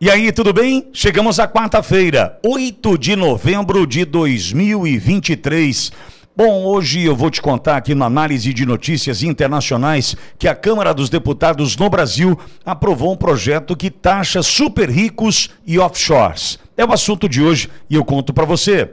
E aí, tudo bem? Chegamos à quarta-feira, 8 de novembro de 2023. Bom, hoje eu vou te contar aqui na análise de notícias internacionais que a Câmara dos Deputados no Brasil aprovou um projeto que taxa super ricos e offshores. É o assunto de hoje e eu conto para você.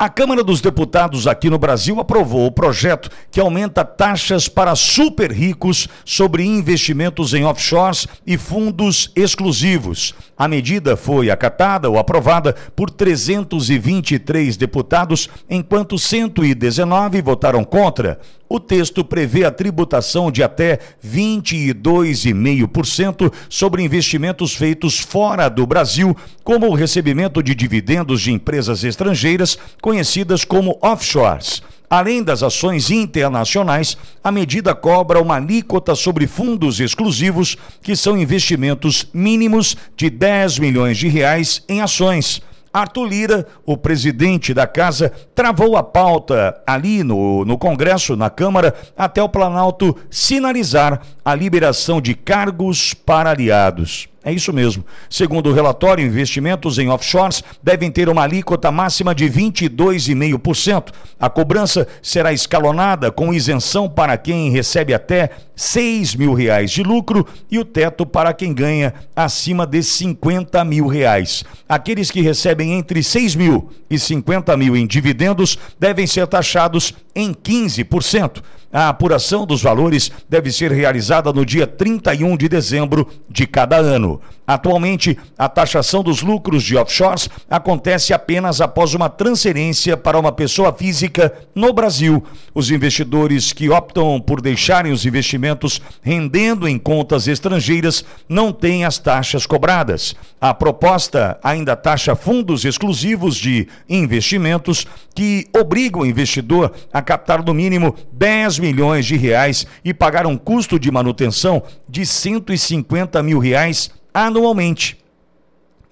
A Câmara dos Deputados aqui no Brasil aprovou o projeto que aumenta taxas para super ricos sobre investimentos em offshores e fundos exclusivos. A medida foi acatada ou aprovada por 323 deputados, enquanto 119 votaram contra. O texto prevê a tributação de até 22,5% sobre investimentos feitos fora do Brasil, como o recebimento de dividendos de empresas estrangeiras, conhecidas como offshores. Além das ações internacionais, a medida cobra uma alíquota sobre fundos exclusivos, que são investimentos mínimos de 10 milhões de reais em ações. Arthur Lira, o presidente da casa, travou a pauta ali no, no Congresso, na Câmara, até o Planalto sinalizar a liberação de cargos para aliados. É isso mesmo. Segundo o relatório, investimentos em offshores devem ter uma alíquota máxima de 22,5%. A cobrança será escalonada com isenção para quem recebe até 6 mil reais de lucro e o teto para quem ganha acima de 50 mil reais. Aqueles que recebem entre 6 mil e 50 mil em dividendos devem ser taxados em 15%. A apuração dos valores deve ser realizada no dia 31 de dezembro de cada ano. Atualmente, a taxação dos lucros de offshores acontece apenas após uma transferência para uma pessoa física no Brasil. Os investidores que optam por deixarem os investimentos rendendo em contas estrangeiras não têm as taxas cobradas. A proposta ainda taxa fundos exclusivos de investimentos que obrigam o investidor a captar no mínimo 10 milhões de reais e pagar um custo de manutenção de 150 mil reais anualmente.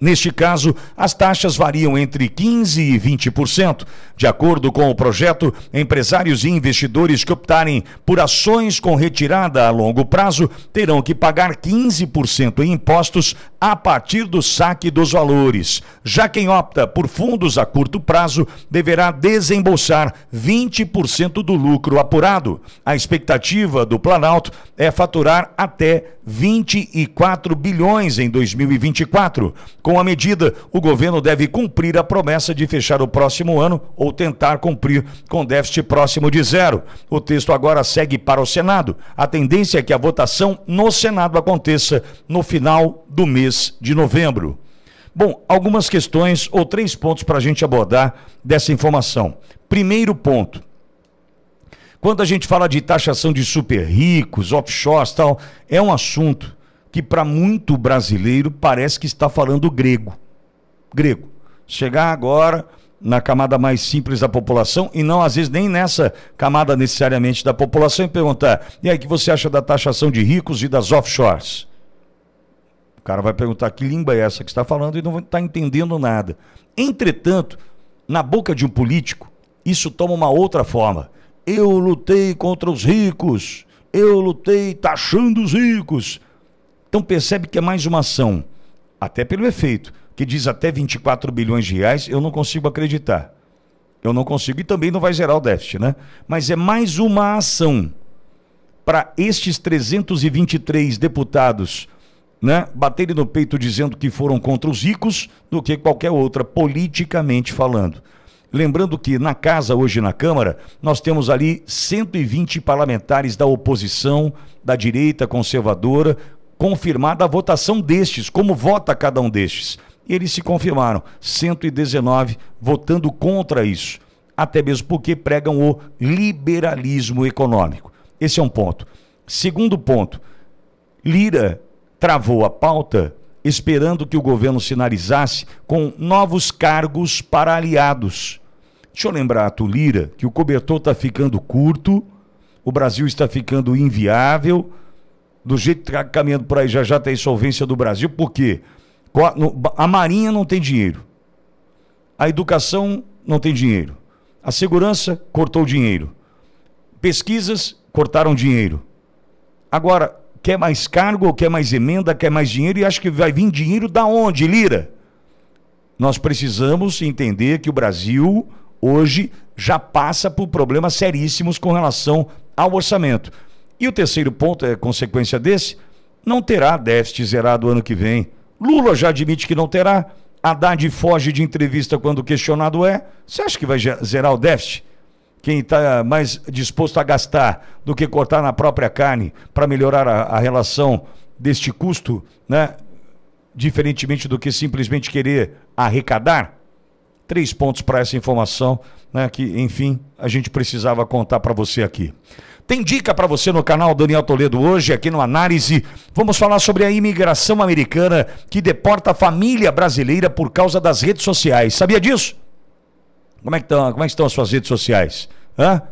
Neste caso, as taxas variam entre 15% e 20%. De acordo com o projeto, empresários e investidores que optarem por ações com retirada a longo prazo terão que pagar 15% em impostos a partir do saque dos valores. Já quem opta por fundos a curto prazo deverá desembolsar 20% do lucro apurado. A expectativa do Planalto é faturar até 24 bilhões em 2024 com a medida, o governo deve cumprir a promessa de fechar o próximo ano ou tentar cumprir com déficit próximo de zero. O texto agora segue para o Senado. A tendência é que a votação no Senado aconteça no final do mês de novembro. Bom, algumas questões ou três pontos para a gente abordar dessa informação. Primeiro ponto. Quando a gente fala de taxação de super ricos, offshores, tal, é um assunto que para muito brasileiro parece que está falando grego. Grego. Chegar agora na camada mais simples da população e não às vezes nem nessa camada necessariamente da população e perguntar: "E aí que você acha da taxação de ricos e das offshores?" O cara vai perguntar que língua é essa que está falando e não está entendendo nada. Entretanto, na boca de um político, isso toma uma outra forma. Eu lutei contra os ricos, eu lutei taxando os ricos. Então percebe que é mais uma ação, até pelo efeito, que diz até 24 bilhões de reais, eu não consigo acreditar. Eu não consigo. E também não vai zerar o déficit, né? Mas é mais uma ação para estes 323 deputados né, baterem no peito dizendo que foram contra os ricos do que qualquer outra, politicamente falando. Lembrando que na casa, hoje na Câmara, nós temos ali 120 parlamentares da oposição, da direita conservadora, confirmada a votação destes, como vota cada um destes. E eles se confirmaram, 119 votando contra isso, até mesmo porque pregam o liberalismo econômico. Esse é um ponto. Segundo ponto, Lira travou a pauta esperando que o governo sinalizasse com novos cargos para aliados. Deixa eu lembrar a Lira que o cobertor está ficando curto, o Brasil está ficando inviável, do jeito que está caminhando por aí, já já tem insolvência do Brasil, por quê? A Marinha não tem dinheiro. A educação não tem dinheiro. A segurança cortou dinheiro. Pesquisas cortaram dinheiro. Agora, quer mais cargo, quer mais emenda, quer mais dinheiro e acha que vai vir dinheiro da onde, Lira? Nós precisamos entender que o Brasil hoje já passa por problemas seríssimos com relação ao orçamento. E o terceiro ponto é consequência desse: não terá déficit zerado ano que vem. Lula já admite que não terá. Haddad foge de entrevista quando questionado é. Você acha que vai zerar o déficit? Quem está mais disposto a gastar do que cortar na própria carne para melhorar a, a, relação deste custo, né? diferentemente do que simplesmente querer arrecadar? Três pontos para essa informação, né, que, enfim, a gente precisava contar para você aqui. Tem dica para você no canal Daniel Toledo hoje, aqui no Análise. Vamos falar sobre a imigração americana que deporta a família brasileira por causa das redes sociais. Sabia disso? Como é que estão, como é que estão as suas redes sociais? Hã?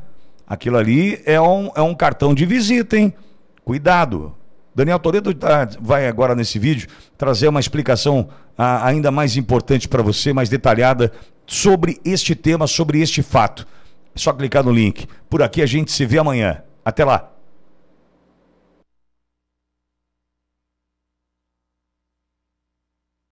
Aquilo ali é um, é um cartão de visita, hein? Cuidado. Daniel Toledo ah, vai agora nesse vídeo trazer uma explicação ah, ainda mais importante para você, mais detalhada sobre este tema, sobre este fato. É só clicar no link. Por aqui a gente se vê amanhã. Até lá.